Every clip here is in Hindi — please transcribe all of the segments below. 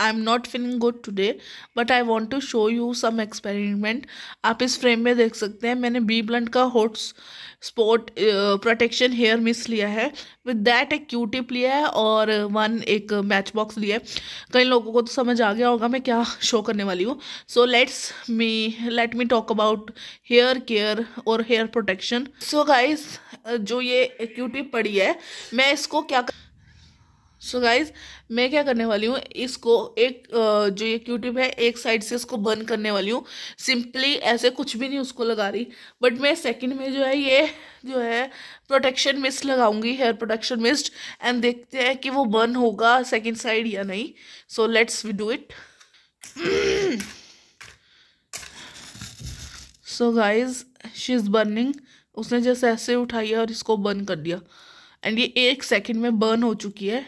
I am not feeling good today but I want to show you some experiment आप इस फ्रेम में देख सकते हैं मैंने बी ब्लंट का hot spot protection hair mist लिया है विद डैट एक क्यू टिप लिया है और वन एक मैच बॉक्स लिया है कई लोगों को तो समझ आ गया होगा मैं क्या शो करने वाली हूँ so let's me let me talk about hair care और हेयर प्रोटेक्शन सो गाइज जो ये क्यू टिप पड़ी है मैं इसको क्या कर... सो so गाइज मैं क्या करने वाली हूँ इसको एक जो ये क्यूटिप है एक साइड से इसको बर्न करने वाली हूँ सिंपली ऐसे कुछ भी नहीं उसको लगा रही बट मैं सेकंड में जो है ये जो है प्रोटेक्शन मिस्ट लगाऊंगी हेयर प्रोटेक्शन मिस्ट एंड देखते हैं कि वो बर्न होगा सेकंड साइड या नहीं so let's we do it so guys she is burning उसने जैसे ऐसे उठाई है और इसको बर्न कर दिया एंड ये एक सेकेंड में बर्न हो चुकी है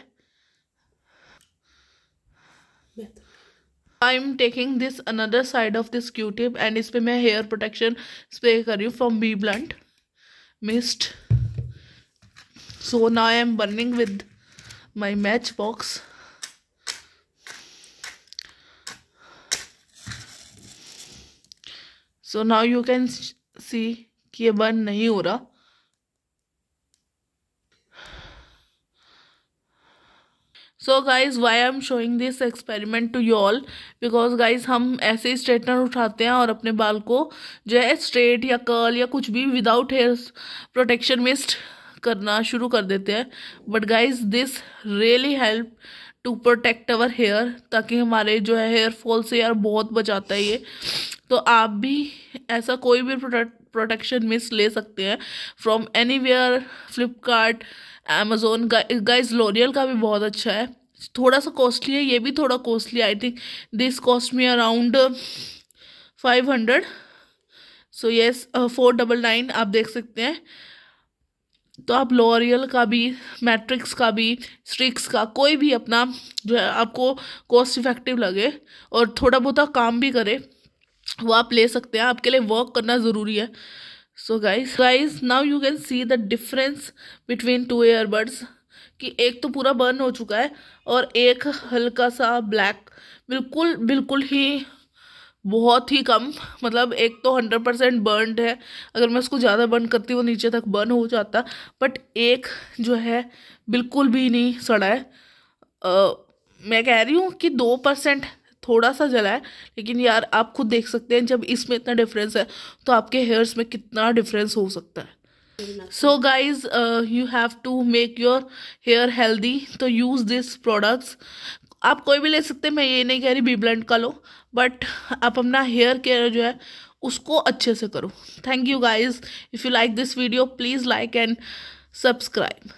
I am taking this another side of this Q tip and इस पर मैं हेयर प्रोटेक्शन स्प्रे कर रही हूँ from B blunt mist so ना I am burning with my match box so now you can see कि ये बर्न नहीं हो रहा so guys why I am showing this experiment to you all because guys हम ऐसे ही स्ट्रेटनर उठाते हैं और अपने बाल को जो है स्ट्रेट या कर्ल या कुछ भी विदाउट हेयर प्रोटेक्शन मिस्ट करना शुरू कर देते हैं but guys this really help to protect our hair ताकि हमारे जो है हेयर फॉल से यार बहुत बचाता है ये तो आप भी ऐसा कोई भी प्रोडक्ट प्रोटेक्शन मिस ले सकते हैं from anywhere Flipkart Amazon guys L'Oreal का भी बहुत अच्छा है थोड़ा सा कॉस्टली है ये भी थोड़ा costly I think this cost me around five hundred so yes four double nine आप देख सकते हैं तो आप लॉरियल का भी मैट्रिक्स का भी स्ट्रिक्स का कोई भी अपना जो है आपको कॉस्ट इफेक्टिव लगे और थोड़ा बहुत काम भी करे वो आप ले सकते हैं आपके लिए वर्क करना ज़रूरी है so guys guys now you can see the difference between two airbuds कि एक तो पूरा बर्न हो चुका है और एक हल्का सा ब्लैक बिल्कुल बिल्कुल ही बहुत ही कम मतलब एक तो हंड्रेड परसेंट बर्नड है अगर मैं उसको ज़्यादा बर्न करती वो नीचे तक बर्न हो जाता बट एक जो है बिल्कुल भी नहीं सड़ा है आ, मैं कह रही हूँ कि दो परसेंट थोड़ा सा जला है लेकिन यार आप खुद देख सकते हैं जब इसमें इतना डिफरेंस है तो आपके हेयर्स में कितना डिफरेंस हो सकता है so guys you have to make your hair healthy तो यूज दिस प्रोडक्ट्स आप कोई भी ले सकते हैं मैं ये नहीं कह रही बी ब्लेंड का लो बट आप अपना हेयर केयर जो है उसको अच्छे से करो thank you guys if you like this video please like and subscribe